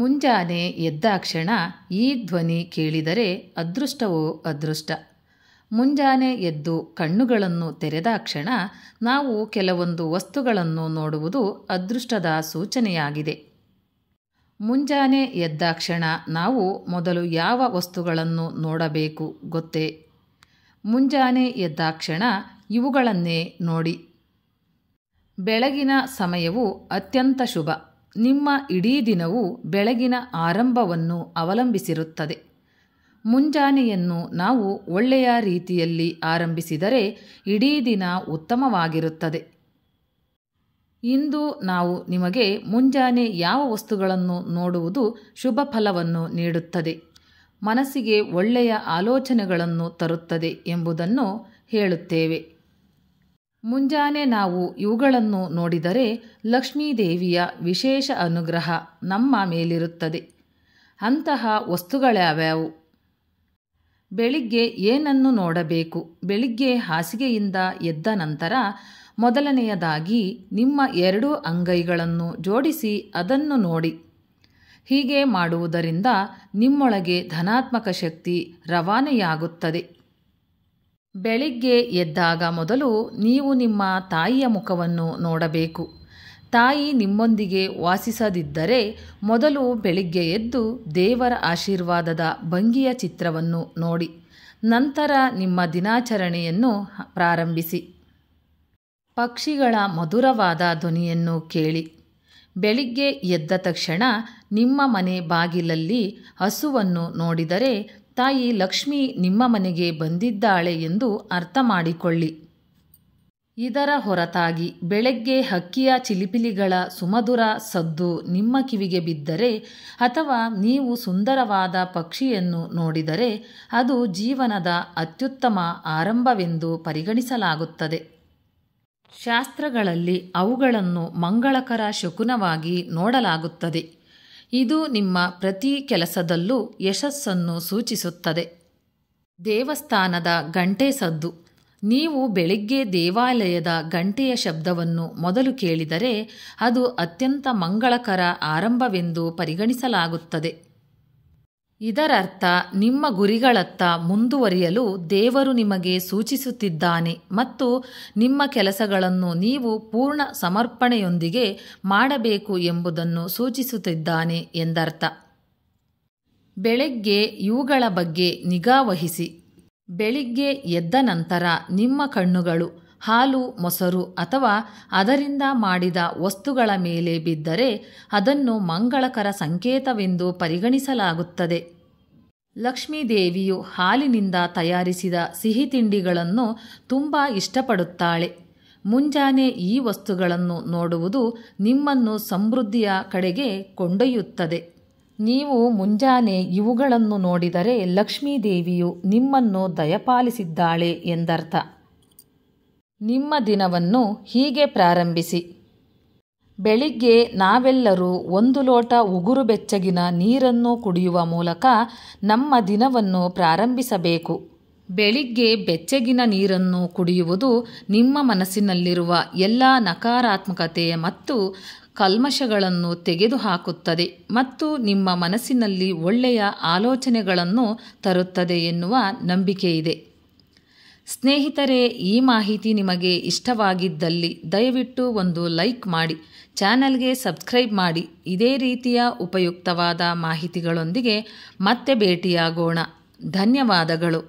ಮುಂಜಾನೆ ಎದ್ದಾಕ್ಷಣ ಈ ಧ್ವನಿ ಕೇಳಿದರೆ ಅದೃಷ್ಟವೋ ಅದೃಷ್ಟ ಮುಂಜಾನೆ ಎದ್ದು ಕಣ್ಣುಗಳನ್ನು ತೆರೆದಾಕ್ಷಣ ನಾವು ಕೆಲವೊಂದು ವಸ್ತುಗಳನ್ನು ನೋಡುವುದು ಅದೃಷ್ಟದ ಸೂಚನೆಯಾಗಿದೆ ಮುಂಜಾನೆ ಎದ್ದಾಕ್ಷಣ ನಾವು ಮೊದಲು ಯಾವ ವಸ್ತುಗಳನ್ನು ನೋಡಬೇಕು ಗೊತ್ತೇ ಮುಂಜಾನೆ ಎದ್ದಾಕ್ಷಣ ಇವುಗಳನ್ನೇ ನೋಡಿ ಬೆಳಗಿನ ಸಮಯವು ಅತ್ಯಂತ ಶುಭ ನಿಮ್ಮ ಇಡೀ ದಿನವು ಬೆಳಗಿನ ಆರಂಭವನ್ನು ಅವಲಂಬಿಸಿರುತ್ತದೆ ಮುಂಜಾನೆಯನ್ನು ನಾವು ಒಳ್ಳೆಯ ರೀತಿಯಲ್ಲಿ ಆರಂಭಿಸಿದರೆ ಇಡೀ ದಿನ ಉತ್ತಮವಾಗಿರುತ್ತದೆ ಇಂದು ನಾವು ನಿಮಗೆ ಮುಂಜಾನೆ ಯಾವ ವಸ್ತುಗಳನ್ನು ನೋಡುವುದು ಶುಭ ಫಲವನ್ನು ನೀಡುತ್ತದೆ ಮನಸ್ಸಿಗೆ ಒಳ್ಳೆಯ ಆಲೋಚನೆಗಳನ್ನು ತರುತ್ತದೆ ಎಂಬುದನ್ನು ಹೇಳುತ್ತೇವೆ ಮುಂಜಾನೆ ನಾವು ಇವುಗಳನ್ನು ನೋಡಿದರೆ ಲಕ್ಷ್ಮೀದೇವಿಯ ವಿಶೇಷ ಅನುಗ್ರಹ ನಮ್ಮ ಮೇಲಿರುತ್ತದೆ ಅಂತಹ ವಸ್ತುಗಳ್ಯಾವ್ಯಾವು ಬೆಳಿಗ್ಗೆ ಏನನ್ನು ನೋಡಬೇಕು ಬೆಳಿಗ್ಗೆ ಹಾಸಿಗೆಯಿಂದ ಎದ್ದ ನಂತರ ಮೊದಲನೆಯದಾಗಿ ನಿಮ್ಮ ಎರಡೂ ಅಂಗೈಗಳನ್ನು ಜೋಡಿಸಿ ಅದನ್ನು ನೋಡಿ ಹೀಗೆ ಮಾಡುವುದರಿಂದ ನಿಮ್ಮೊಳಗೆ ಧನಾತ್ಮಕ ಶಕ್ತಿ ರವಾನೆಯಾಗುತ್ತದೆ ಬೆಳಿಗ್ಗೆ ಎದ್ದಾಗ ಮೊದಲು ನೀವು ನಿಮ್ಮ ತಾಯಿಯ ಮುಖವನ್ನು ನೋಡಬೇಕು ತಾಯಿ ನಿಮ್ಮೊಂದಿಗೆ ವಾಸಿಸದಿದ್ದರೆ ಮೊದಲು ಬೆಳಿಗ್ಗೆ ಎದ್ದು ದೇವರ ಆಶೀರ್ವಾದದ ಭಂಗಿಯ ಚಿತ್ರವನ್ನು ನೋಡಿ ನಂತರ ನಿಮ್ಮ ದಿನಾಚರಣೆಯನ್ನು ಪ್ರಾರಂಭಿಸಿ ಪಕ್ಷಿಗಳ ಮಧುರವಾದ ಧ್ವನಿಯನ್ನು ಕೇಳಿ ಬೆಳಿಗ್ಗೆ ಎದ್ದ ತಕ್ಷಣ ನಿಮ್ಮ ಮನೆ ಬಾಗಿಲಲ್ಲಿ ಹಸುವನ್ನು ನೋಡಿದರೆ ತಾಯಿ ಲಕ್ಷ್ಮಿ ನಿಮ್ಮ ಮನೆಗೆ ಬಂದಿದ್ದಾಳೆ ಎಂದು ಅರ್ಥ ಮಾಡಿಕೊಳ್ಳಿ ಇದರ ಹೊರತಾಗಿ ಬೆಳಗ್ಗೆ ಹಕ್ಕಿಯ ಚಿಲಿಪಿಲಿಗಳ ಸುಮಧುರ ಸದ್ದು ನಿಮ್ಮ ಕಿವಿಗೆ ಬಿದ್ದರೆ ಅಥವಾ ನೀವು ಸುಂದರವಾದ ಪಕ್ಷಿಯನ್ನು ನೋಡಿದರೆ ಅದು ಜೀವನದ ಅತ್ಯುತ್ತಮ ಆರಂಭವೆಂದು ಪರಿಗಣಿಸಲಾಗುತ್ತದೆ ಶಾಸ್ತ್ರಗಳಲ್ಲಿ ಅವುಗಳನ್ನು ಮಂಗಳಕರ ಶಕುನವಾಗಿ ನೋಡಲಾಗುತ್ತದೆ ಇದು ನಿಮ್ಮ ಪ್ರತಿ ಕೆಲಸದಲ್ಲೂ ಯಶಸ್ಸನ್ನು ಸೂಚಿಸುತ್ತದೆ ದೇವಸ್ಥಾನದ ಗಂಟೆ ಸದ್ದು ನೀವು ಬೆಳಿಗ್ಗೆ ದೇವಾಲಯದ ಗಂಟೆಯ ಶಬ್ದವನ್ನು ಮೊದಲು ಕೇಳಿದರೆ ಅದು ಅತ್ಯಂತ ಮಂಗಳಕರ ಆರಂಭವೆಂದು ಪರಿಗಣಿಸಲಾಗುತ್ತದೆ ಇದರರ್ಥ ನಿಮ್ಮ ಗುರಿಗಳತ್ತ ಮುಂದುವರಿಯಲು ದೇವರು ನಿಮಗೆ ಸೂಚಿಸುತ್ತಿದ್ದಾನೆ ಮತ್ತು ನಿಮ್ಮ ಕೆಲಸಗಳನ್ನು ನೀವು ಪೂರ್ಣ ಸಮರ್ಪಣೆಯೊಂದಿಗೆ ಮಾಡಬೇಕು ಎಂಬುದನ್ನು ಸೂಚಿಸುತ್ತಿದ್ದಾನೆ ಎಂದರ್ಥ ಬೆಳಗ್ಗೆ ಇವುಗಳ ಬಗ್ಗೆ ನಿಗಾ ಬೆಳಿಗ್ಗೆ ಎದ್ದ ನಂತರ ನಿಮ್ಮ ಕಣ್ಣುಗಳು ಹಾಲು ಮೊಸರು ಅಥವಾ ಅದರಿಂದ ಮಾಡಿದ ವಸ್ತುಗಳ ಮೇಲೆ ಬಿದ್ದರೆ ಅದನ್ನು ಮಂಗಳಕರ ಸಂಕೇತವೆಂದು ಪರಿಗಣಿಸಲಾಗುತ್ತದೆ ಲಕ್ಷ್ಮೀದೇವಿಯು ಹಾಲಿನಿಂದ ತಯಾರಿಸಿದ ಸಿಹಿ ತಿಂಡಿಗಳನ್ನು ತುಂಬ ಇಷ್ಟಪಡುತ್ತಾಳೆ ಮುಂಜಾನೆ ಈ ವಸ್ತುಗಳನ್ನು ನೋಡುವುದು ನಿಮ್ಮನ್ನು ಸಮೃದ್ಧಿಯ ಕಡೆಗೆ ಕೊಂಡೊಯ್ಯುತ್ತದೆ ನೀವು ಮುಂಜಾನೆ ಇವುಗಳನ್ನು ನೋಡಿದರೆ ಲಕ್ಷ್ಮೀದೇವಿಯು ನಿಮ್ಮನ್ನು ದಯಪಾಲಿಸಿದ್ದಾಳೆ ಎಂದರ್ಥ ನಿಮ್ಮ ದಿನವನ್ನು ಹೀಗೆ ಪ್ರಾರಂಭಿಸಿ ಬೆಳಿಗ್ಗೆ ನಾವೆಲ್ಲರೂ ಒಂದು ಲೋಟ ಉಗುರು ಬೆಚ್ಚಗಿನ ನೀರನ್ನು ಕುಡಿಯುವ ಮೂಲಕ ನಮ್ಮ ದಿನವನ್ನು ಪ್ರಾರಂಭಿಸಬೇಕು ಬೆಳಿಗ್ಗೆ ಬೆಚ್ಚಗಿನ ನೀರನ್ನು ಕುಡಿಯುವುದು ನಿಮ್ಮ ಮನಸ್ಸಿನಲ್ಲಿರುವ ಎಲ್ಲ ನಕಾರಾತ್ಮಕತೆ ಮತ್ತು ಕಲ್ಮಶಗಳನ್ನು ತೆಗೆದುಹಾಕುತ್ತದೆ ಮತ್ತು ನಿಮ್ಮ ಮನಸ್ಸಿನಲ್ಲಿ ಒಳ್ಳೆಯ ಆಲೋಚನೆಗಳನ್ನು ತರುತ್ತದೆ ಎನ್ನುವ ನಂಬಿಕೆಯಿದೆ ಸ್ನೇಹಿತರೇ ಈ ಮಾಹಿತಿ ನಿಮಗೆ ಇಷ್ಟವಾಗಿದ್ದಲ್ಲಿ ದಯವಿಟ್ಟು ಒಂದು ಲೈಕ್ ಮಾಡಿ ಚಾನಲ್ಗೆ ಸಬ್ಸ್ಕ್ರೈಬ್ ಮಾಡಿ ಇದೇ ರೀತಿಯ ಉಪಯುಕ್ತವಾದ ಮಾಹಿತಿಗಳೊಂದಿಗೆ ಮತ್ತೆ ಭೇಟಿಯಾಗೋಣ ಧನ್ಯವಾದಗಳು